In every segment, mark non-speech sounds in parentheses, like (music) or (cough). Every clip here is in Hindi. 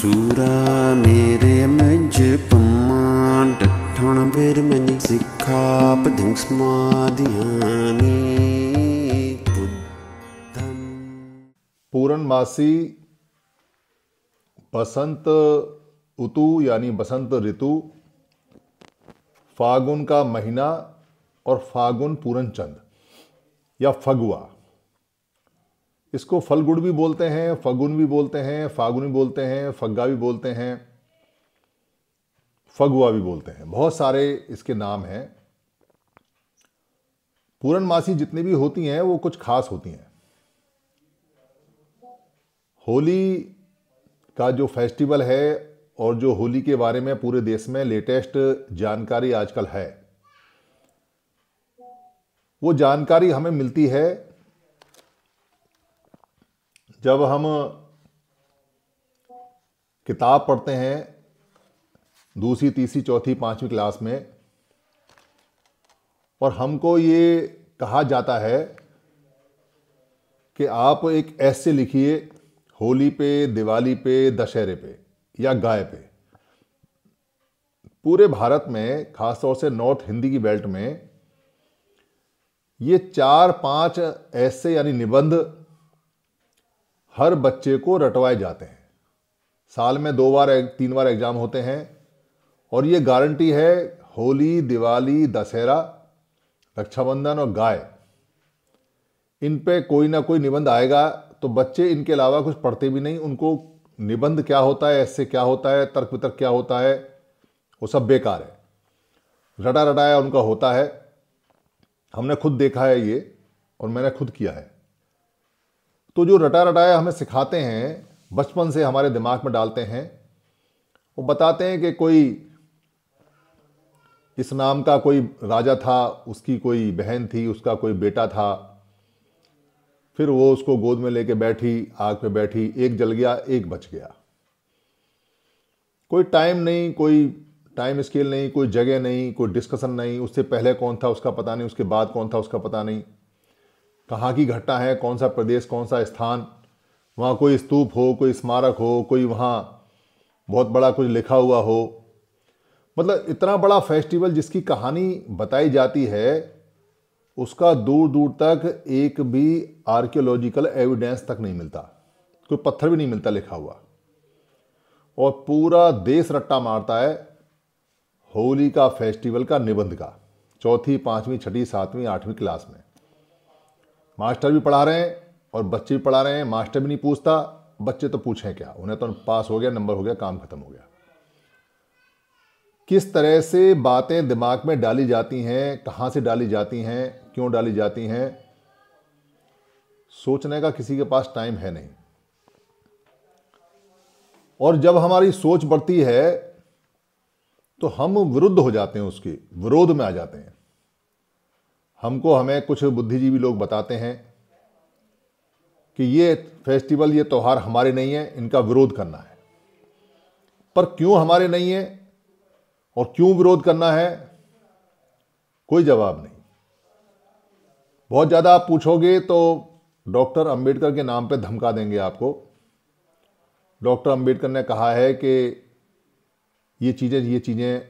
सूरा मेरे मज पमान ਡਠਣ ਬੇਰ ਮਨ ਸਿੱਖਾ ਪਦਿੰ ਸਮਾਧਿਆਨੀ ਬੁੱਧੰ बसंत ऋतु यानी बसंत ऋतु फागुन का महीना और फागुन पूरन चंद या फगुआ इसको फलगुड़ भी बोलते हैं फगुन भी बोलते हैं फागुन भी बोलते हैं फग्गा भी बोलते हैं फगुआ भी बोलते हैं बहुत सारे इसके नाम हैं पूरणमासी जितनी भी होती हैं वो कुछ खास होती हैं होली का जो फेस्टिवल है और जो होली के बारे में पूरे देश में लेटेस्ट जानकारी आजकल है वो जानकारी हमें मिलती है जब हम किताब पढ़ते हैं दूसरी तीसरी चौथी पांचवी क्लास में और हमको ये कहा जाता है कि आप एक ऐसे लिखिए होली पे दिवाली पे दशहरे पे या गाय पे पूरे भारत में खासतौर से नॉर्थ हिंदी की बेल्ट में ये चार पांच ऐसे यानी निबंध हर बच्चे को रटवाए जाते हैं साल में दो बार तीन बार एग्ज़ाम होते हैं और ये गारंटी है होली दिवाली दशहरा रक्षाबंधन और गाय इन पे कोई ना कोई निबंध आएगा तो बच्चे इनके अलावा कुछ पढ़ते भी नहीं उनको निबंध क्या होता है ऐसे क्या होता है तर्क वितर्क क्या होता है वो सब बेकार है रटा रटाया उनका होता है हमने खुद देखा है ये और मैंने खुद किया है तो जो रटा रटाया हमें सिखाते हैं बचपन से हमारे दिमाग में डालते हैं वो बताते हैं कि कोई इस नाम का कोई राजा था उसकी कोई बहन थी उसका कोई बेटा था फिर वो उसको गोद में लेके बैठी आग पे बैठी एक जल गया एक बच गया कोई टाइम नहीं कोई टाइम स्केल नहीं कोई जगह नहीं कोई डिस्कशन नहीं उससे पहले कौन था उसका पता नहीं उसके बाद कौन था उसका पता नहीं कहाँ की घटना है कौन सा प्रदेश कौन सा स्थान वहाँ कोई स्तूप हो कोई स्मारक हो कोई वहाँ बहुत बड़ा कुछ लिखा हुआ हो मतलब इतना बड़ा फेस्टिवल जिसकी कहानी बताई जाती है उसका दूर दूर तक एक भी आर्कियोलॉजिकल एविडेंस तक नहीं मिलता कोई पत्थर भी नहीं मिलता लिखा हुआ और पूरा देश रट्टा मारता है होली का फेस्टिवल का निबंध का चौथी पाँचवीं छठी सातवीं आठवीं क्लास में मास्टर भी पढ़ा रहे हैं और बच्चे भी पढ़ा रहे हैं मास्टर भी नहीं पूछता बच्चे तो पूछें क्या उन्हें तो पास हो गया नंबर हो गया काम खत्म हो गया किस तरह से बातें दिमाग में डाली जाती हैं कहां से डाली जाती हैं क्यों डाली जाती हैं सोचने का किसी के पास टाइम है नहीं और जब हमारी सोच बढ़ती है तो हम विरुद्ध हो जाते हैं उसके विरोध में आ जाते हैं हमको हमें कुछ बुद्धिजीवी लोग बताते हैं कि ये फेस्टिवल ये त्यौहार हमारे नहीं है इनका विरोध करना है पर क्यों हमारे नहीं है और क्यों विरोध करना है कोई जवाब नहीं बहुत ज़्यादा आप पूछोगे तो डॉक्टर अंबेडकर के नाम पे धमका देंगे आपको डॉक्टर अंबेडकर ने कहा है कि ये चीज़ें ये चीज़ें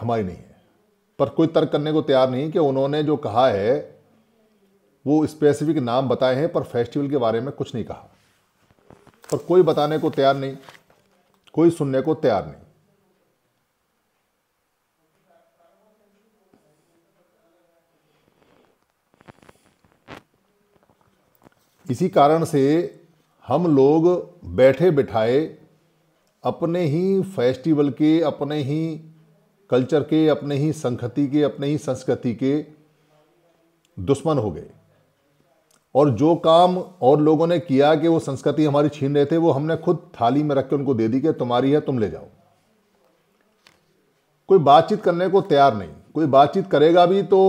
हमारी नहीं है पर कोई तर्क करने को तैयार नहीं कि उन्होंने जो कहा है वो स्पेसिफिक नाम बताए हैं पर फेस्टिवल के बारे में कुछ नहीं कहा पर कोई बताने को तैयार नहीं कोई सुनने को तैयार नहीं इसी कारण से हम लोग बैठे बिठाए अपने ही फेस्टिवल के अपने ही कल्चर के अपने ही संखति के अपने ही संस्कृति के दुश्मन हो गए और जो काम और लोगों ने किया कि वो संस्कृति हमारी छीन रहे थे वो हमने खुद थाली में रख के उनको दे दी कि तुम्हारी है तुम ले जाओ कोई बातचीत करने को तैयार नहीं कोई बातचीत करेगा भी तो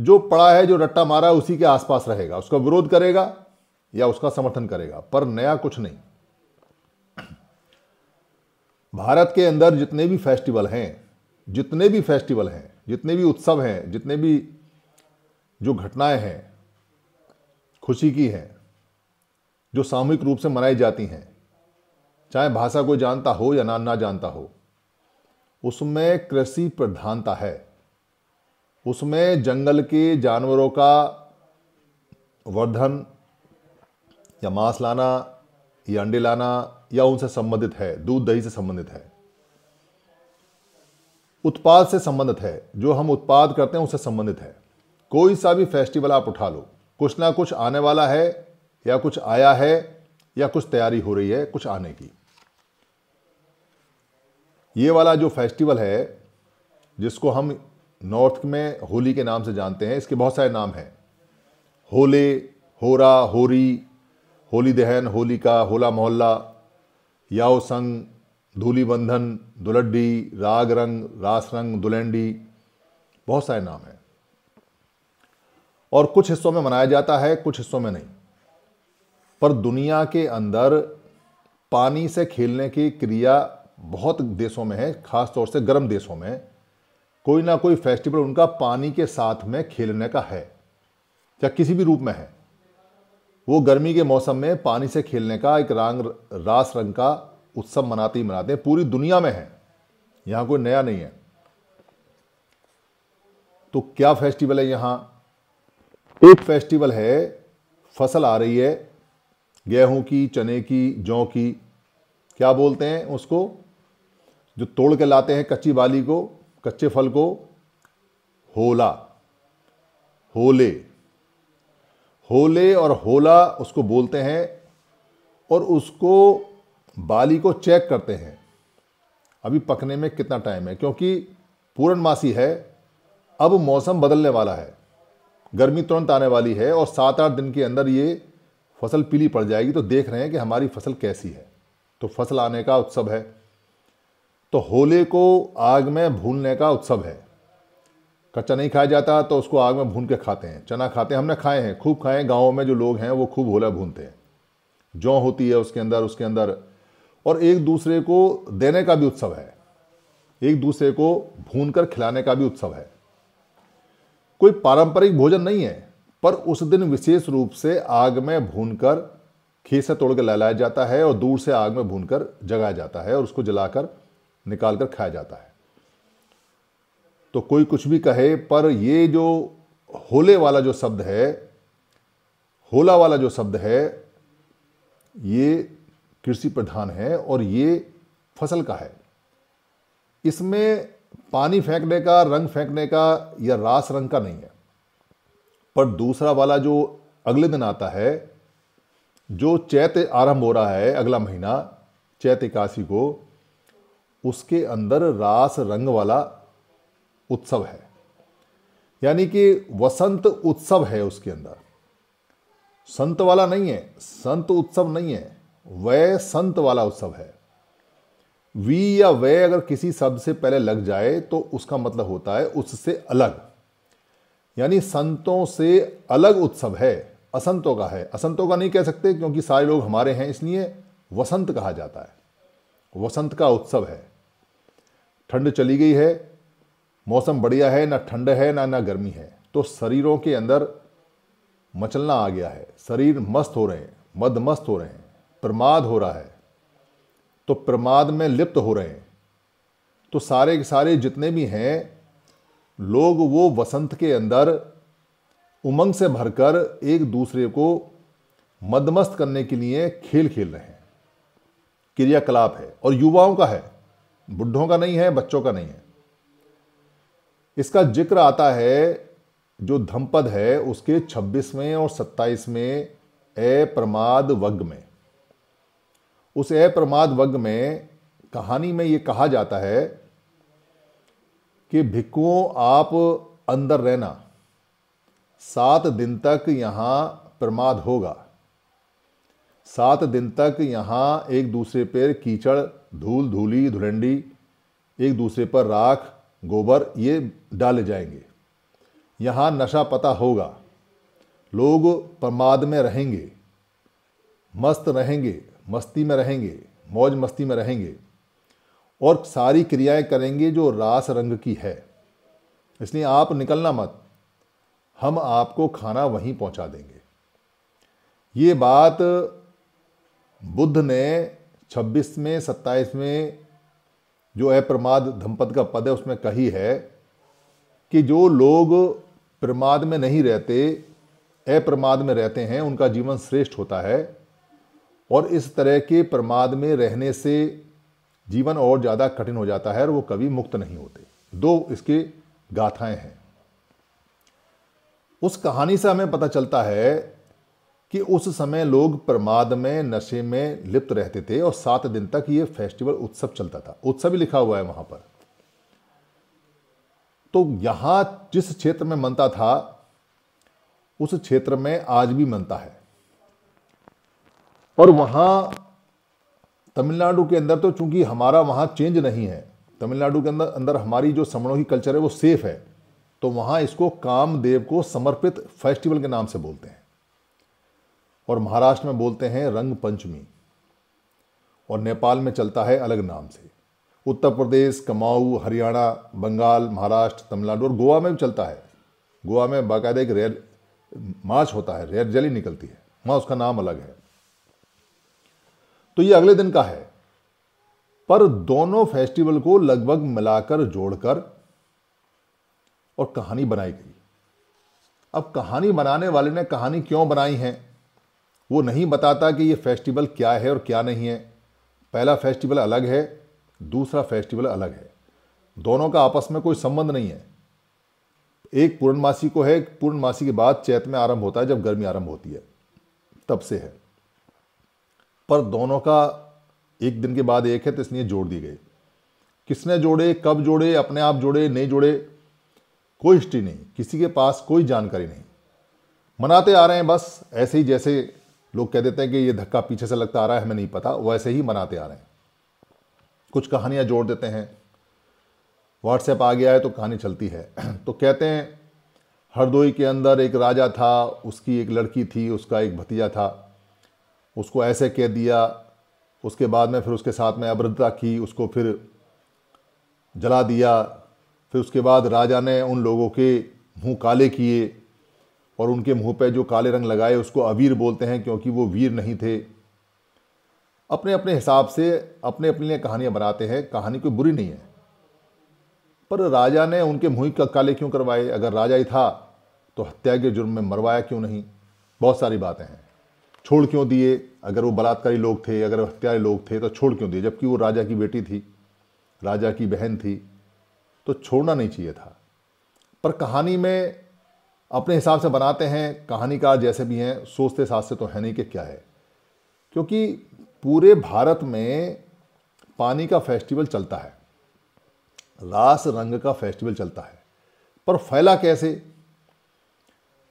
जो पड़ा है जो रट्टा मारा है उसी के आसपास रहेगा उसका विरोध करेगा या उसका समर्थन करेगा पर नया कुछ नहीं भारत के अंदर जितने भी फेस्टिवल हैं जितने भी फेस्टिवल हैं जितने भी उत्सव हैं जितने भी जो घटनाएं हैं खुशी की हैं जो सामूहिक रूप से मनाई जाती हैं चाहे भाषा कोई जानता हो या ना ना जानता हो उसमें कृषि प्रधानता है उसमें जंगल के जानवरों का वर्धन या मांस लाना या अंडे लाना या उनसे संबंधित है दूध दही से संबंधित है उत्पाद से संबंधित है जो हम उत्पाद करते हैं उससे संबंधित है कोई सा भी फेस्टिवल आप उठा लो कुछ ना कुछ आने वाला है या कुछ आया है या कुछ तैयारी हो रही है कुछ आने की ये वाला जो फेस्टिवल है जिसको हम नॉर्थ में होली के नाम से जानते हैं इसके बहुत सारे नाम हैं होले होरा होरी होली दहन होलिका होला मोहल्ला याओ संग धूली बंधन दुलड्डी राग रंग रास रंग दुलेंडी बहुत सारे नाम हैं और कुछ हिस्सों में मनाया जाता है कुछ हिस्सों में नहीं पर दुनिया के अंदर पानी से खेलने की क्रिया बहुत देशों में है खास तौर से गर्म देशों में कोई ना कोई फेस्टिवल उनका पानी के साथ में खेलने का है या किसी भी रूप में है वो गर्मी के मौसम में पानी से खेलने का एक रंग रास रंग का उत्सव मनाते ही मनाते हैं पूरी दुनिया में है यहां कोई नया नहीं है तो क्या फेस्टिवल है यहां एक फेस्टिवल है फसल आ रही है गेहूं की चने की जौ की क्या बोलते हैं उसको जो तोड़ के लाते हैं कच्ची बाली को कच्चे फल को होला होले होले और होला उसको बोलते हैं और उसको बाली को चेक करते हैं अभी पकने में कितना टाइम है क्योंकि पूर्णमासी है अब मौसम बदलने वाला है गर्मी तुरंत आने वाली है और सात आठ दिन के अंदर ये फसल पीली पड़ जाएगी तो देख रहे हैं कि हमारी फसल कैसी है तो फसल आने का उत्सव है तो होले को आग में भूनने का उत्सव है कच्चा नहीं खाया जाता तो उसको आग में भून के खाते हैं चना खाते हैं हमने खाए हैं खूब खाए हैं गाँव में जो लोग हैं वो खूब होला भूनते हैं जौ होती है उसके अंदर उसके अंदर और एक दूसरे को देने का भी उत्सव है एक दूसरे को भून कर खिलाने का भी उत्सव है कोई पारंपरिक भोजन नहीं है पर उस दिन विशेष रूप से आग में भूनकर खीर से तोड़ के लहलाया जाता है और दूर से आग में भूनकर जगाया जाता है और उसको जलाकर निकाल कर खाया जाता है तो कोई कुछ भी कहे पर ये जो होले वाला जो शब्द है होला वाला जो शब्द है ये कृषि प्रधान है और ये फसल का है इसमें पानी फेंकने का रंग फेंकने का या रास रंग का नहीं है पर दूसरा वाला जो अगले दिन आता है जो चैत आरंभ हो रहा है अगला महीना चैत इक्यासी को उसके अंदर रास रंग वाला उत्सव है यानी कि वसंत उत्सव है उसके अंदर संत वाला नहीं है संत उत्सव नहीं है वह संत वाला उत्सव है वी या वय अगर किसी शब्द से पहले लग जाए तो उसका मतलब होता है उससे अलग यानी संतों से अलग उत्सव है असंतों का है असंतों का नहीं कह सकते क्योंकि सारे लोग हमारे हैं इसलिए वसंत कहा जाता है वसंत का उत्सव है ठंड चली गई है मौसम बढ़िया है ना ठंड है ना ना गर्मी है तो शरीरों के अंदर मचलना आ गया है शरीर मस्त हो रहे हैं मद मस्त हो रहे हैं प्रमाद हो रहा है तो प्रमाद में लिप्त हो रहे हैं तो सारे के सारे जितने भी हैं लोग वो वसंत के अंदर उमंग से भरकर एक दूसरे को मदमस्त करने के लिए खेल खेल रहे हैं क्रियाकलाप है और युवाओं का है बुढ़ों का नहीं है बच्चों का नहीं है इसका जिक्र आता है जो धमपद है उसके 26वें और 27वें ए प्रमाद वग में उस अप्रमाद वग में कहानी में ये कहा जाता है कि भिक्कुओं आप अंदर रहना सात दिन तक यहाँ प्रमाद होगा सात दिन तक यहाँ एक दूसरे पर कीचड़ धूल धूली धुलंडी एक दूसरे पर राख गोबर ये डाले जाएंगे यहाँ नशा पता होगा लोग प्रमाद में रहेंगे मस्त रहेंगे मस्ती में रहेंगे मौज मस्ती में रहेंगे और सारी क्रियाएं करेंगे जो रास रंग की है इसलिए आप निकलना मत हम आपको खाना वहीं पहुंचा देंगे ये बात बुद्ध ने सत्ताईस में जो अप्रमाद धमपद का पद है उसमें कही है कि जो लोग प्रमाद में नहीं रहते अप्रमाद में रहते हैं उनका जीवन श्रेष्ठ होता है और इस तरह के प्रमाद में रहने से जीवन और ज़्यादा कठिन हो जाता है और वो कभी मुक्त नहीं होते दो इसके गाथाएं हैं उस कहानी से हमें पता चलता है कि उस समय लोग प्रमाद में नशे में लिप्त रहते थे और सात दिन तक ये फेस्टिवल उत्सव चलता था उत्सव ही लिखा हुआ है वहां पर तो यहां जिस क्षेत्र में मनता था उस क्षेत्र में आज भी मनता है और वहाँ तमिलनाडु के अंदर तो चूंकि हमारा वहाँ चेंज नहीं है तमिलनाडु के अंदर अंदर हमारी जो समणोही कल्चर है वो सेफ है तो वहाँ इसको कामदेव को समर्पित फेस्टिवल के नाम से बोलते हैं और महाराष्ट्र में बोलते हैं रंग पंचमी और नेपाल में चलता है अलग नाम से उत्तर प्रदेश कमाऊ हरियाणा बंगाल महाराष्ट्र तमिलनाडु और गोवा में भी चलता है गोवा में बाकायदा एक रेल मार्च होता है रेल रैली निकलती है वहाँ उसका नाम अलग है तो ये अगले दिन का है पर दोनों फेस्टिवल को लगभग मिलाकर जोड़कर और कहानी बनाई गई अब कहानी बनाने वाले ने कहानी क्यों बनाई है वो नहीं बताता कि ये फेस्टिवल क्या है और क्या नहीं है पहला फेस्टिवल अलग है दूसरा फेस्टिवल अलग है दोनों का आपस में कोई संबंध नहीं है एक पूर्णमासी को है पूर्णमासी के बाद चैत में आरंभ होता है जब गर्मी आरंभ होती है तब से है पर दोनों का एक दिन के बाद एक है तो इसलिए जोड़ दी गई किसने जोड़े कब जोड़े अपने आप जोड़े नहीं जोड़े कोई हिस्ट्री नहीं किसी के पास कोई जानकारी नहीं मनाते आ रहे हैं बस ऐसे ही जैसे लोग कह देते हैं कि ये धक्का पीछे से लगता आ रहा है हमें नहीं पता वैसे ही मनाते आ रहे हैं कुछ कहानियां जोड़ देते हैं व्हाट्सएप आ गया है तो कहानी चलती है (clears throat) तो कहते हैं हरदोई के अंदर एक राजा था उसकी एक लड़की थी उसका एक भतीजा था उसको ऐसे कह दिया उसके बाद में फिर उसके साथ में अभद्रता की उसको फिर जला दिया फिर उसके बाद राजा ने उन लोगों के मुंह काले किए और उनके मुंह पे जो काले रंग लगाए उसको अवीर बोलते हैं क्योंकि वो वीर नहीं थे अपने अपने हिसाब से अपने अपने लिए कहानियाँ बनाते हैं कहानी कोई बुरी नहीं है पर राजा ने उनके मुँह का काले क्यों करवाए अगर राजा ही था तो हत्या के जुर्म में मरवाया क्यों नहीं बहुत सारी बातें हैं छोड़ क्यों दिए अगर वो बलात्कारी लोग थे अगर हत्यारे लोग थे तो छोड़ क्यों दिए जबकि वो राजा की बेटी थी राजा की बहन थी तो छोड़ना नहीं चाहिए था पर कहानी में अपने हिसाब से बनाते हैं कहानीकार जैसे भी हैं सोचते साथ से तो है नहीं कि क्या है क्योंकि पूरे भारत में पानी का फेस्टिवल चलता है रास रंग का फेस्टिवल चलता है पर फैला कैसे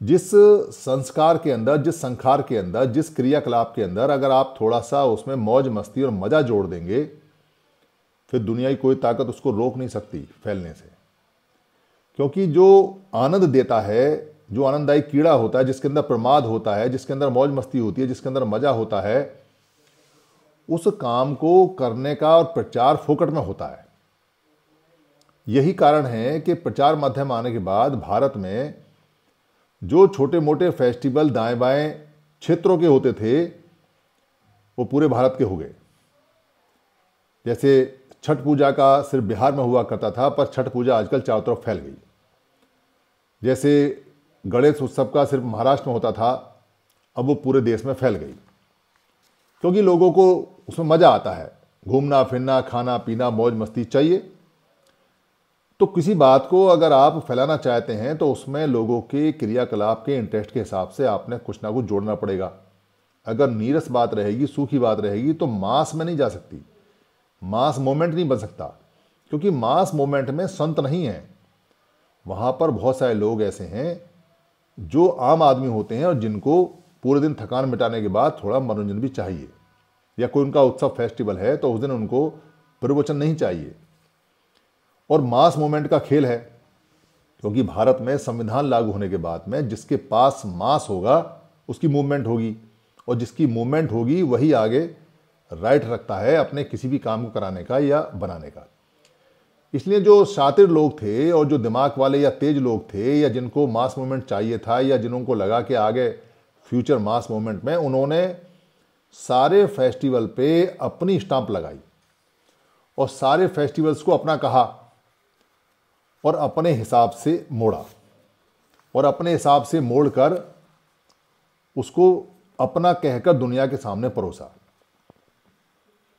जिस संस्कार के अंदर जिस संखार के अंदर जिस क्रियाकलाप के अंदर अगर आप थोड़ा सा उसमें मौज मस्ती और मज़ा जोड़ देंगे फिर दुनिया की कोई ताकत उसको रोक नहीं सकती फैलने से क्योंकि जो आनंद देता है जो आनंददायी कीड़ा होता है जिसके अंदर प्रमाद होता है जिसके अंदर मौज मस्ती होती है जिसके अंदर मज़ा होता है उस काम को करने का और प्रचार फोकट में होता है यही कारण है कि प्रचार माध्यम आने के बाद भारत में जो छोटे मोटे फेस्टिवल दाएं बाएं क्षेत्रों के होते थे वो पूरे भारत के हो गए जैसे छठ पूजा का सिर्फ बिहार में हुआ करता था पर छठ पूजा आजकल चारों तरफ फैल गई जैसे गणेश उत्सव का सिर्फ महाराष्ट्र में होता था अब वो पूरे देश में फैल गई क्योंकि लोगों को उसमें मज़ा आता है घूमना फिरना खाना पीना मौज मस्ती चाहिए तो किसी बात को अगर आप फैलाना चाहते हैं तो उसमें लोगों के क्रियाकलाप के इंटरेस्ट के हिसाब से आपने कुछ ना कुछ जोड़ना पड़ेगा अगर नीरस बात रहेगी सूखी बात रहेगी तो मास में नहीं जा सकती मास मोमेंट नहीं बन सकता क्योंकि मास मोमेंट में संत नहीं है वहाँ पर बहुत सारे लोग ऐसे हैं जो आम आदमी होते हैं और जिनको पूरे दिन थकान मिटाने के बाद थोड़ा मनोरंजन भी चाहिए या कोई उनका उत्सव फेस्टिवल है तो उस दिन उनको प्रवचन नहीं चाहिए और मास मूवमेंट का खेल है क्योंकि भारत में संविधान लागू होने के बाद में जिसके पास मास होगा उसकी मूवमेंट होगी और जिसकी मूवमेंट होगी वही आगे राइट रखता है अपने किसी भी काम को कराने का या बनाने का इसलिए जो शातिर लोग थे और जो दिमाग वाले या तेज लोग थे या जिनको मास मूवमेंट चाहिए था या जिनको लगा कि आगे फ्यूचर मास मूवमेंट में उन्होंने सारे फेस्टिवल पे अपनी स्टाम्प लगाई और सारे फेस्टिवल्स को अपना कहा और अपने हिसाब से मोड़ा और अपने हिसाब से मोड़ कर उसको अपना कहकर दुनिया के सामने परोसा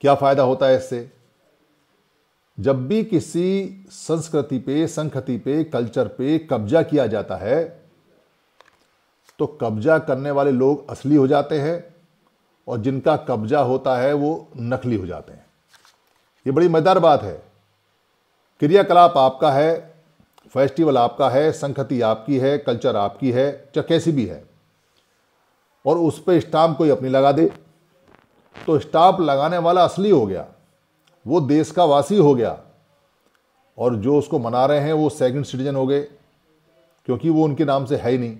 क्या फ़ायदा होता है इससे जब भी किसी संस्कृति पे संखति पे कल्चर पे कब्जा किया जाता है तो कब्जा करने वाले लोग असली हो जाते हैं और जिनका कब्जा होता है वो नकली हो जाते हैं ये बड़ी मजेदार बात है क्रियाकलाप आपका है फेस्टिवल आपका है संखति आपकी है कल्चर आपकी है चाहे कैसी भी है और उस पर स्टाम्प कोई अपनी लगा दे तो स्टाम्प लगाने वाला असली हो गया वो देश का वासी हो गया और जो उसको मना रहे हैं वो सेकंड सिटीजन हो गए क्योंकि वो उनके नाम से है ही नहीं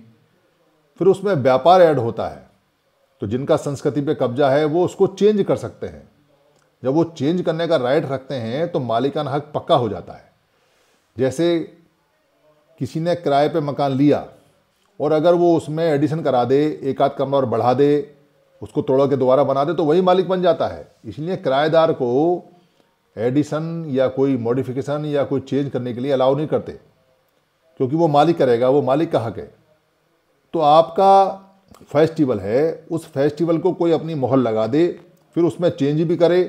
फिर उसमें व्यापार ऐड होता है तो जिनका संस्कृति पे कब्जा है वो उसको चेंज कर सकते हैं जब वो चेंज करने का राइट रखते हैं तो मालिकाना हक पक्का हो जाता है जैसे किसी ने किराए पे मकान लिया और अगर वो उसमें एडिशन करा दे एक आध कमरा और बढ़ा दे उसको तोड़ा के दोबारा बना दे तो वही मालिक बन जाता है इसलिए किराएदार को एडिशन या कोई मॉडिफिकेशन या कोई चेंज करने के लिए अलाउ नहीं करते क्योंकि वो मालिक करेगा वो मालिक का हक है तो आपका फेस्टिवल है उस फेस्टिवल को कोई अपनी मोहर लगा दे फिर उसमें चेंज भी करे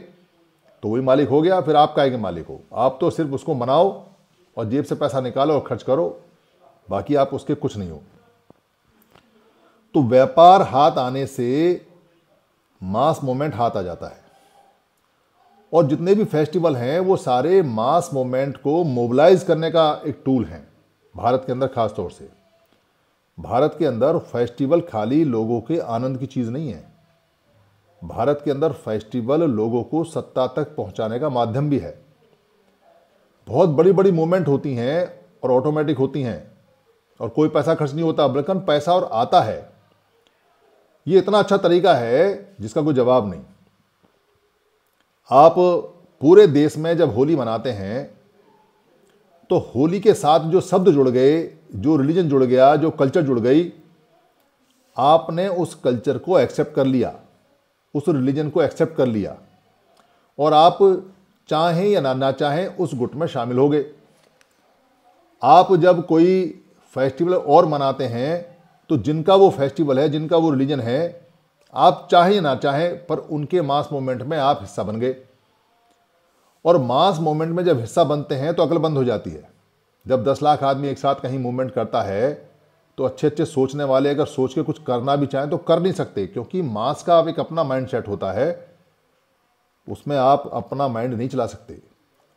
तो वही मालिक हो गया फिर आप कहेंगे मालिक हो आप तो सिर्फ उसको मनाओ और जेब से पैसा निकालो और खर्च करो बाकी आप उसके कुछ नहीं हो तो व्यापार हाथ आने से मास मोमेंट हाथ आ जाता है और जितने भी फेस्टिवल हैं वो सारे मास मोमेंट को मोबिलाइज करने का एक टूल हैं भारत के अंदर खास तौर से भारत के अंदर फेस्टिवल खाली लोगों के आनंद की चीज़ नहीं है भारत के अंदर फेस्टिवल लोगों को सत्ता तक पहुंचाने का माध्यम भी है बहुत बड़ी बड़ी मूवमेंट होती हैं और ऑटोमेटिक होती हैं और कोई पैसा खर्च नहीं होता बल्कि पैसा और आता है ये इतना अच्छा तरीका है जिसका कोई जवाब नहीं आप पूरे देश में जब होली मनाते हैं तो होली के साथ जो शब्द जुड़ गए जो रिलीजन जुड़ गया जो कल्चर जुड़ गई आपने उस कल्चर को एक्सेप्ट कर लिया उस रिलीजन को एक्सेप्ट कर लिया और आप चाहें या ना ना चाहें उस गुट में शामिल हो गए आप जब कोई फेस्टिवल और मनाते हैं तो जिनका वो फेस्टिवल है जिनका वो रिलीजन है आप चाहे ना चाहे पर उनके मास मोमेंट में आप हिस्सा बन गए और मास मोमेंट में जब हिस्सा बनते हैं तो अकल बंद हो जाती है जब दस लाख आदमी एक साथ कहीं मूवमेंट करता है तो अच्छे अच्छे सोचने वाले अगर सोच के कुछ करना भी चाहें तो कर नहीं सकते क्योंकि मास का आप एक अपना माइंड सेट होता है उसमें आप अपना माइंड नहीं चला सकते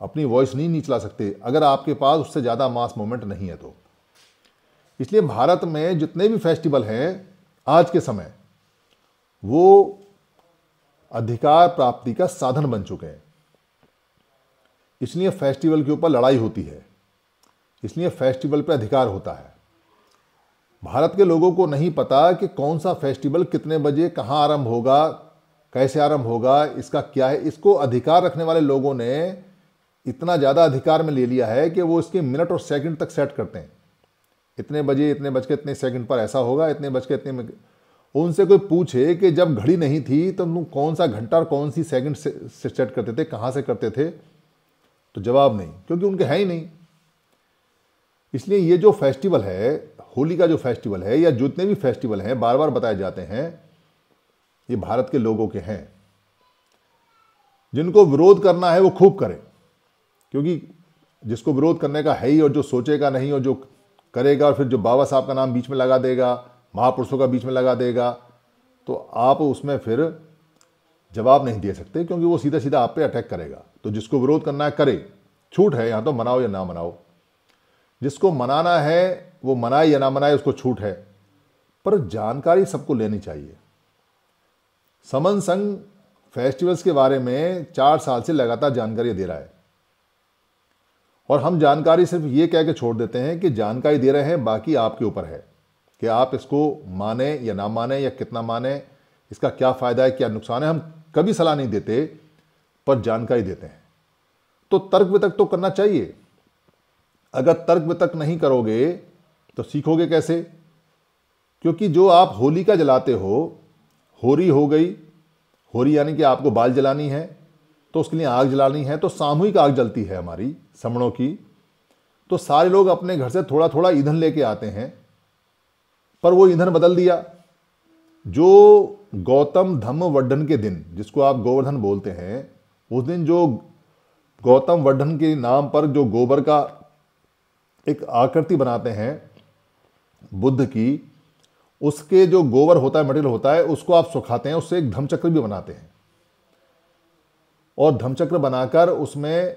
अपनी वॉइस नहीं नहीं चला सकते अगर आपके पास उससे ज़्यादा मास मोमेंट नहीं है तो इसलिए भारत में जितने भी फेस्टिवल हैं आज के समय वो अधिकार प्राप्ति का साधन बन चुके हैं इसलिए फेस्टिवल के ऊपर लड़ाई होती है इसलिए फेस्टिवल पर अधिकार होता है भारत के लोगों को नहीं पता कि कौन सा फेस्टिवल कितने बजे कहाँ आरंभ होगा कैसे आरंभ होगा इसका क्या है इसको अधिकार रखने वाले लोगों ने इतना ज़्यादा अधिकार में ले लिया है कि वो इसके मिनट और सेकंड तक सेट करते हैं इतने बजे इतने बज के इतने सेकंड पर ऐसा होगा इतने बज के इतने उनसे कोई पूछे कि जब घड़ी नहीं थी तो तुम कौन सा घंटा और कौन सी सेकंड से, से सेट करते थे कहाँ से करते थे तो जवाब नहीं क्योंकि उनके है ही नहीं इसलिए ये जो फेस्टिवल है होली का जो फेस्टिवल है या जितने भी फेस्टिवल हैं बार बार बताए जाते हैं ये भारत के लोगों के हैं जिनको विरोध करना है वो खूब करें क्योंकि जिसको विरोध करने का है ही और जो सोचेगा नहीं और जो करेगा और फिर जो बाबा साहब का नाम बीच में लगा देगा महापुरुषों का बीच में लगा देगा तो आप उसमें फिर जवाब नहीं दे सकते क्योंकि वो सीधा सीधा आप पे अटैक करेगा तो जिसको विरोध करना है करे छूट है यहां तो मनाओ या ना मनाओ जिसको मनाना है वो मनाए या ना मनाए उसको छूट है पर जानकारी सबको लेनी चाहिए समन संघ फेस्टिवल्स के बारे में चार साल से लगातार जानकारी दे रहा है और हम जानकारी सिर्फ ये कह के छोड़ देते हैं कि जानकारी दे रहे हैं बाकी आपके ऊपर है कि आप इसको माने या ना माने या कितना माने इसका क्या फ़ायदा है क्या नुकसान है हम कभी सलाह नहीं देते पर जानकारी देते हैं तो तर्क वितर्क तो करना चाहिए अगर तर्क वितर्क नहीं करोगे तो सीखोगे कैसे क्योंकि जो आप होलिका जलाते हो होरी हो गई होरी यानी कि आपको बाल जलानी है तो उसके लिए आग जलानी है तो सामूहिक आग जलती है हमारी समणों की तो सारे लोग अपने घर से थोड़ा थोड़ा ईंधन लेके आते हैं पर वो ईंधन बदल दिया जो गौतम धम्म वर्धन के दिन जिसको आप गोवर्धन बोलते हैं उस दिन जो गौतम वर्धन के नाम पर जो गोबर का एक आकृति बनाते हैं बुद्ध की उसके जो गोबर होता है मटेरियल होता है उसको आप सुखाते हैं उससे एक धमचक्र भी बनाते हैं और धमचक्र बनाकर उसमें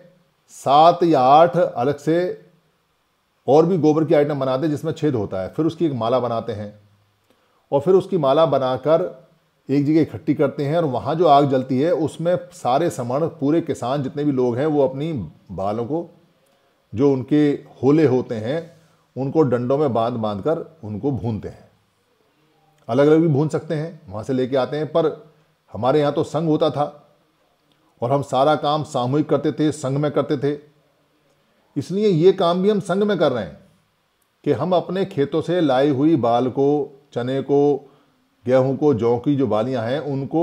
सात या आठ अलग से और भी गोबर की आइटम बनाते हैं जिसमें छेद होता है फिर उसकी एक माला बनाते हैं और फिर उसकी माला बनाकर एक जगह इकट्ठी करते हैं और वहाँ जो आग जलती है उसमें सारे समण पूरे किसान जितने भी लोग हैं वो अपनी बालों को जो उनके होले होते हैं उनको डंडों में बांध बांध कर उनको भूनते हैं अलग अलग भी भून सकते हैं वहाँ से लेके आते हैं पर हमारे यहाँ तो संघ होता था और हम सारा काम सामूहिक करते थे संघ में करते थे इसलिए ये काम भी हम संघ में कर रहे हैं कि हम अपने खेतों से लाई हुई बाल को चने को गेहूं को जौ की जो बालियां हैं उनको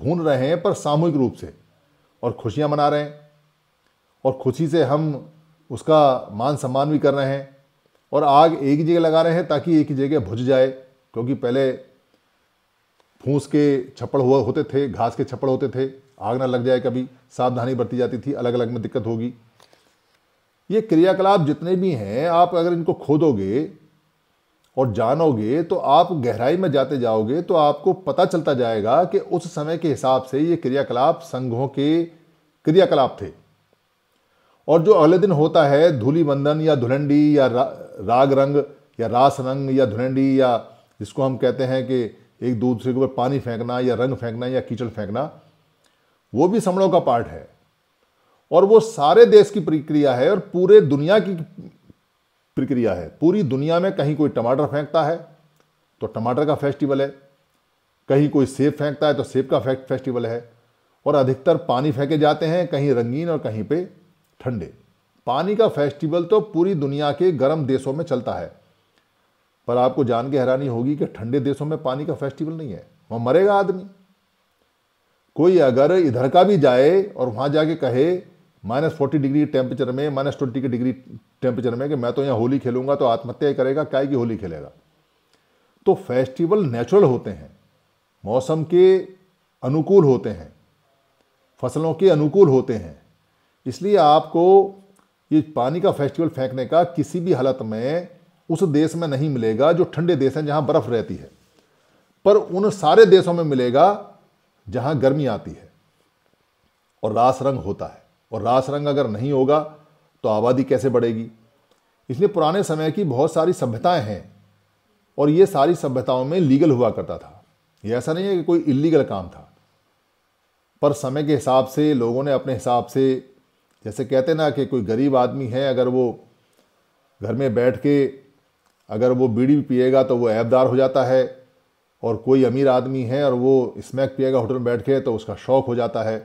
भून रहे हैं पर सामूहिक रूप से और खुशियां मना रहे हैं और खुशी से हम उसका मान सम्मान भी कर रहे हैं और आग एक ही जगह लगा रहे हैं ताकि एक ही जगह भुज जाए क्योंकि पहले फूस के छप्पड़ हुआ होते थे घास के छप्पड़ होते थे आग ना लग जाए कभी सावधानी बरती जाती थी अलग अलग में दिक्कत होगी ये क्रियाकलाप जितने भी हैं आप अगर इनको खोदोगे और जानोगे तो आप गहराई में जाते जाओगे तो आपको पता चलता जाएगा कि उस समय के हिसाब से ये क्रियाकलाप संघों के क्रियाकलाप थे और जो अगले दिन होता है धूली या धुलंडी या रा, राग रंग या रास रंग या धुलंडी या जिसको हम कहते हैं कि एक दूसरे के ऊपर पानी फेंकना या रंग फेंकना या कीचड़ फेंकना वो भी समणों का पार्ट है और वो सारे देश की प्रक्रिया है और पूरे दुनिया की प्रक्रिया है पूरी दुनिया में कहीं कोई टमाटर फेंकता है तो टमाटर का फेस्टिवल है कहीं कोई सेब फेंकता है तो सेब का फेस्टिवल है और अधिकतर पानी फेंके जाते हैं कहीं रंगीन और कहीं पे ठंडे पानी का फेस्टिवल तो पूरी दुनिया के गर्म देशों में चलता है पर आपको जान के हैरानी होगी कि ठंडे देशों में पानी का फेस्टिवल नहीं है वहां मरेगा आदमी कोई अगर इधर का भी जाए और वहां जाके कहे माइनस फोर्टी डिग्री टेम्परेचर में माइनस ट्वेंटी डिग्री टेम्परेचर में कि मैं तो यहाँ होली खेलूंगा तो आत्महत्या करेगा क्या की होली खेलेगा तो फेस्टिवल नेचुरल होते हैं मौसम के अनुकूल होते हैं फसलों के अनुकूल होते हैं इसलिए आपको ये पानी का फेस्टिवल फेंकने का किसी भी हालत में उस देश में नहीं मिलेगा जो ठंडे देश हैं जहाँ बर्फ़ रहती है पर उन सारे देशों में मिलेगा जहाँ गर्मी आती है और रास रंग होता है और रास रंग अगर नहीं होगा तो आबादी कैसे बढ़ेगी इसलिए पुराने समय की बहुत सारी सभ्यताएं हैं और ये सारी सभ्यताओं में लीगल हुआ करता था ये ऐसा नहीं है कि कोई इलीगल काम था पर समय के हिसाब से लोगों ने अपने हिसाब से जैसे कहते ना कि कोई गरीब आदमी है अगर वो घर में बैठ के अगर वो बीड़ी पिएगा तो वो ऐबदार हो जाता है और कोई अमीर आदमी है और वो स्मैक पिएगा होटल में बैठ के तो उसका शौक हो जाता है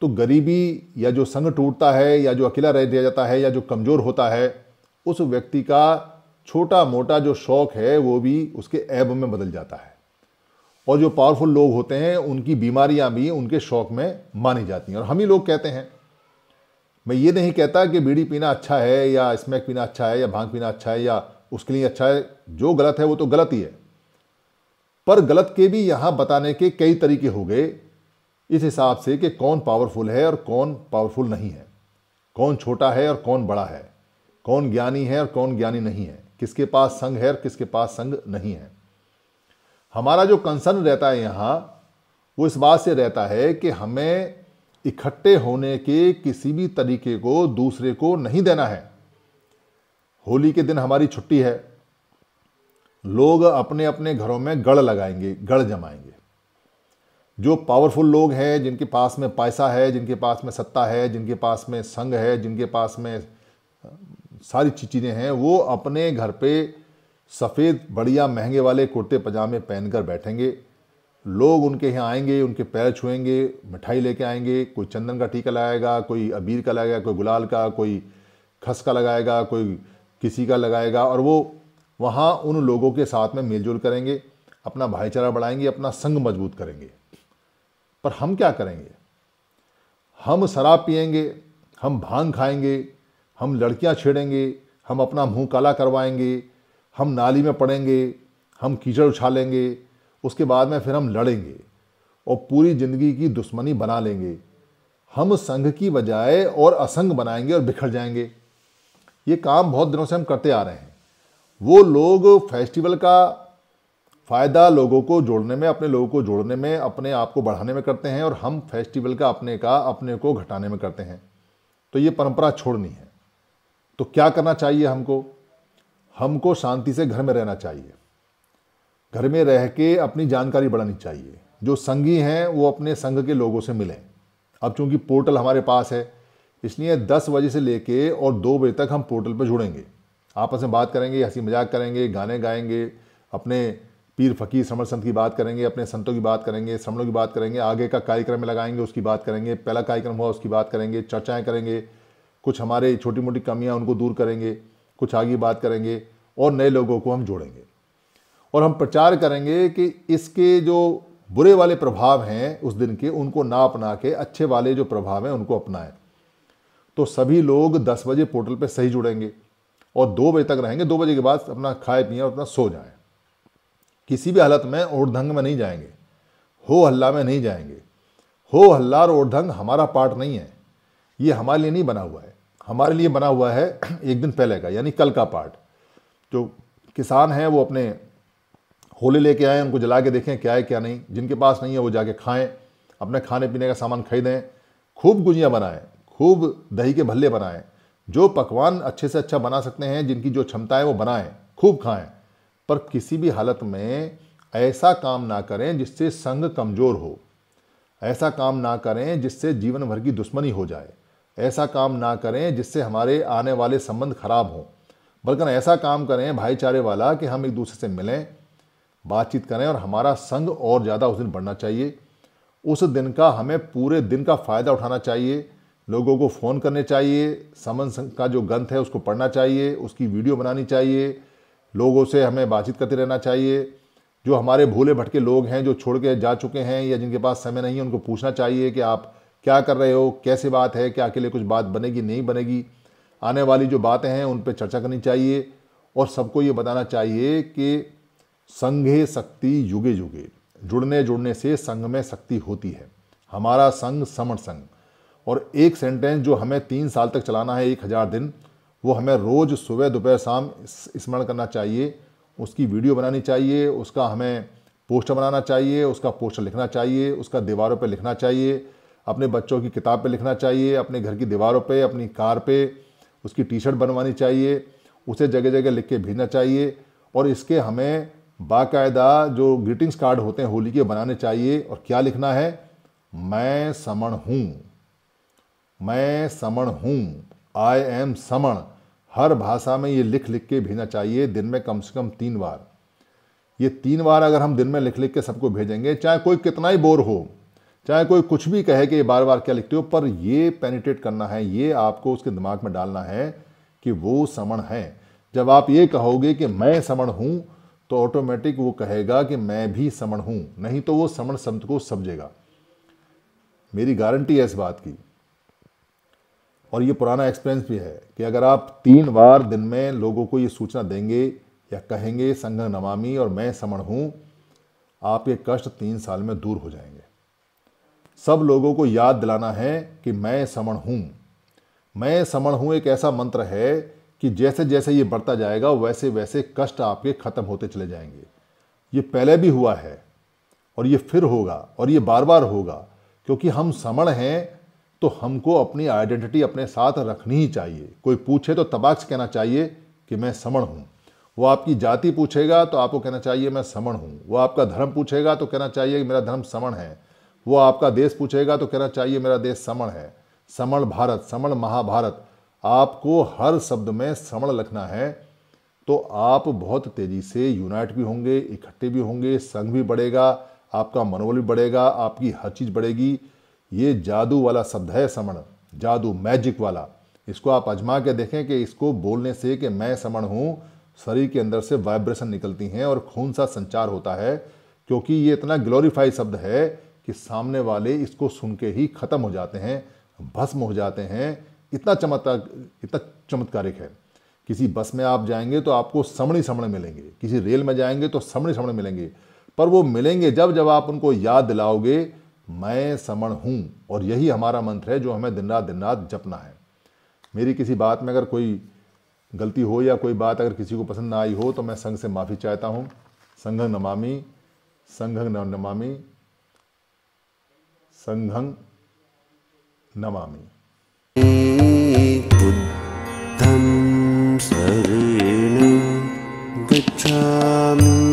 तो गरीबी या जो संग टूटता है या जो अकेला रह दिया जाता है या जो कमज़ोर होता है उस व्यक्ति का छोटा मोटा जो शौक है वो भी उसके ऐब में बदल जाता है और जो पावरफुल लोग होते हैं उनकी बीमारियां भी उनके शौक में मानी जाती हैं और हम ही लोग कहते हैं मैं ये नहीं कहता कि बीड़ी पीना अच्छा है या स्मैक पीना अच्छा है या भांग पीना अच्छा है या उसके लिए अच्छा है जो गलत है वो तो गलत ही है पर गलत के भी यहां बताने के कई तरीके हो गए इस हिसाब से कि कौन पावरफुल है और कौन पावरफुल नहीं है कौन छोटा है और कौन बड़ा है कौन ज्ञानी है और कौन ज्ञानी नहीं है किसके पास संघ है और किसके पास संघ नहीं है हमारा जो कंसर्न रहता है यहां वो इस बात से रहता है कि हमें इकट्ठे होने के किसी भी तरीके को दूसरे को नहीं देना है होली के दिन हमारी छुट्टी है लोग अपने अपने घरों में गढ़ लगाएंगे गढ़ जमाएंगे जो पावरफुल लोग हैं जिनके पास में पैसा है जिनके पास में सत्ता है जिनके पास में संघ है जिनके पास में सारी चीज़ें हैं वो अपने घर पे सफ़ेद बढ़िया महंगे वाले कुर्ते पजामे पहन कर बैठेंगे लोग उनके यहाँ आएंगे उनके पैर छुएंगे मिठाई लेके आएंगे कोई चंदन का टीका लगाएगा कोई अबीर का लगाएगा कोई गुलाल का कोई खस का लगाएगा कोई किसी का लगाएगा और वो वहाँ उन लोगों के साथ में मेलजोल करेंगे अपना भाईचारा बढ़ाएंगे अपना संग मजबूत करेंगे पर हम क्या करेंगे हम शराब पियेंगे हम भांग खाएंगे हम लड़कियाँ छेड़ेंगे हम अपना मुंह काला करवाएंगे हम नाली में पड़ेंगे हम कीचड़ उछालेंगे उसके बाद में फिर हम लड़ेंगे और पूरी ज़िंदगी की दुश्मनी बना लेंगे हम संघ की बजाय और असंग बनाएंगे और बिखर जाएंगे ये काम बहुत दिनों से हम करते आ रहे हैं वो लोग फेस्टिवल का फ़ायदा लोगों को जोड़ने में अपने लोगों को जोड़ने में अपने आप को बढ़ाने में करते हैं और हम फेस्टिवल का अपने का अपने को घटाने में करते हैं तो ये परंपरा छोड़नी है तो क्या करना चाहिए हमको हमको शांति से घर में रहना चाहिए घर में रह के अपनी जानकारी बढ़ानी चाहिए जो संगी हैं वो अपने संघ के लोगों से मिलें अब चूंकि पोर्टल हमारे पास है इसलिए दस बजे से लेके और दो बजे तक हम पोर्टल पर जुड़ेंगे आपस में बात करेंगे हंसी मजाक करेंगे गाने गाएंगे अपने पीर फकीर समर संत की बात करेंगे अपने संतों की बात करेंगे समणों की बात करेंगे आगे का कार्यक्रम में लगाएंगे उसकी बात करेंगे पहला कार्यक्रम हुआ उसकी बात करेंगे चर्चाएँ करेंगे कुछ हमारे छोटी मोटी कमियाँ उनको दूर करेंगे कुछ आगे बात करेंगे और नए लोगों को हम जोड़ेंगे और हम प्रचार करेंगे कि इसके जो बुरे वाले प्रभाव हैं उस दिन के उनको ना अपना के अच्छे वाले जो प्रभाव हैं उनको अपनाएं तो सभी लोग दस बजे पोर्टल पर सही जुड़ेंगे और दो बजे तक रहेंगे दो बजे के बाद अपना खाए पिए और अपना सो जाए किसी भी हालत में ओढ़धंग में नहीं जाएंगे हो हल्ला में नहीं जाएंगे हो हल्ला और ओढ़धंग हमारा पार्ट नहीं है ये हमारे लिए नहीं बना हुआ है हमारे लिए बना हुआ है (clears throat) एक दिन पहले का यानी कल का पार्ट जो किसान हैं वो अपने होले लेके आए उनको जला के देखें क्या है क्या नहीं जिनके पास नहीं है वो जाके खाएं अपने खाने पीने का सामान खरीदें खूब गुजिया बनाएं खूब दही के भल्ले बनाएं जो पकवान अच्छे से अच्छा बना सकते हैं जिनकी जो क्षमता है वो बनाएं खूब खाएं पर किसी भी हालत में ऐसा काम ना करें जिससे संघ कमज़ोर हो ऐसा काम ना करें जिससे जीवन भर की दुश्मनी हो जाए ऐसा काम ना करें जिससे हमारे आने वाले संबंध खराब हों बल्कि ऐसा काम करें भाईचारे वाला कि हम एक दूसरे से मिलें बातचीत करें और हमारा संघ और ज़्यादा उस दिन बढ़ना चाहिए उस दिन का हमें पूरे दिन का फ़ायदा उठाना चाहिए लोगों को फ़ोन करने चाहिए समन का जो ग्रंथ है उसको पढ़ना चाहिए उसकी वीडियो बनानी चाहिए लोगों से हमें बातचीत करते रहना चाहिए जो हमारे भूले भटके लोग हैं जो छोड़ के जा चुके हैं या जिनके पास समय नहीं है उनको पूछना चाहिए कि आप क्या कर रहे हो कैसे बात है क्या अकेले कुछ बात बनेगी नहीं बनेगी आने वाली जो बातें हैं उन पर चर्चा करनी चाहिए और सबको ये बताना चाहिए कि संघे शक्ति युगे युगे जुड़ने जुड़ने से संघ में शक्ति होती है हमारा संघ समण संघ और एक सेंटेंस जो हमें तीन साल तक चलाना है एक हज़ार दिन वो हमें रोज़ सुबह दोपहर शाम स्मरण करना चाहिए उसकी वीडियो बनानी चाहिए उसका हमें पोस्टर बनाना चाहिए उसका पोस्टर लिखना चाहिए उसका दीवारों पर लिखना चाहिए अपने बच्चों की किताब पर लिखना चाहिए अपने घर की दीवारों पर अपनी कार पर उसकी टी शर्ट बनवानी चाहिए उसे जगह जगह लिख के भेजना चाहिए और इसके हमें बाकायदा जो ग्रीटिंग्स कार्ड होते हैं होली के बनाने चाहिए और क्या लिखना है मैं समण हूँ मैं समण हूँ आई एम समण हर भाषा में ये लिख लिख के भेजना चाहिए दिन में कम से कम तीन बार ये तीन बार अगर हम दिन में लिख लिख के सबको भेजेंगे चाहे कोई कितना ही बोर हो चाहे कोई कुछ भी कहे कि बार बार क्या लिखते हो पर ये पेनिटेट करना है ये आपको उसके दिमाग में डालना है कि वो समण है जब आप ये कहोगे कि मैं समण हूँ तो ऑटोमेटिक वो कहेगा कि मैं भी समण हूँ नहीं तो वो समण शब्द को समझेगा मेरी गारंटी है इस बात की और ये पुराना एक्सपीरियंस भी है कि अगर आप तीन बार दिन में लोगों को ये सूचना देंगे या कहेंगे संग नमामि और मैं समण हूँ आपके कष्ट तीन साल में दूर हो जाएंगे सब लोगों को याद दिलाना है कि मैं समण हूँ मैं समण हूँ एक ऐसा मंत्र है कि जैसे जैसे ये बढ़ता जाएगा वैसे वैसे कष्ट आपके ख़त्म होते चले जाएंगे ये पहले भी हुआ है और ये फिर होगा और ये बार बार होगा क्योंकि हम समण हैं तो हमको अपनी आइडेंटिटी अपने साथ रखनी ही चाहिए कोई पूछे तो तबाक से कहना चाहिए कि मैं समण हूँ वो आपकी जाति पूछेगा तो आपको कहना चाहिए मैं समण हूँ वो आपका धर्म पूछेगा तो कहना चाहिए कि मेरा धर्म समण है वो आपका देश पूछेगा तो कहना चाहिए मेरा देश समण है समण भारत समण महाभारत आपको हर शब्द में समण लिखना है तो आप बहुत तेज़ी से यूनाइट भी होंगे इकट्ठे भी होंगे संघ भी बढ़ेगा आपका मनोबल भी बढ़ेगा आपकी हर चीज़ बढ़ेगी ये जादू वाला शब्द है समण जादू मैजिक वाला इसको आप अजमा के देखें कि इसको बोलने से कि मैं समण हूँ शरीर के अंदर से वाइब्रेशन निकलती हैं और खून सा संचार होता है क्योंकि ये इतना ग्लोरीफाई शब्द है कि सामने वाले इसको सुन के ही ख़त्म हो जाते हैं भस्म हो जाते हैं इतना चमत्कार इतना चमत्कारिक है किसी बस में आप जाएंगे तो आपको समणी समण मिलेंगे किसी रेल में जाएंगे तो समणी समण मिलेंगे पर वो मिलेंगे जब जब आप उनको याद दिलाओगे मैं समण हूँ और यही हमारा मंत्र है जो हमें दिन रात दिन रात जपना है मेरी किसी बात में अगर कोई गलती हो या कोई बात अगर किसी को पसंद ना आई हो तो मैं संघ से माफ़ी चाहता हूँ संघं नमामि संघंग नमामि संघंग नमामि बुद्धं शरणं गच्छामि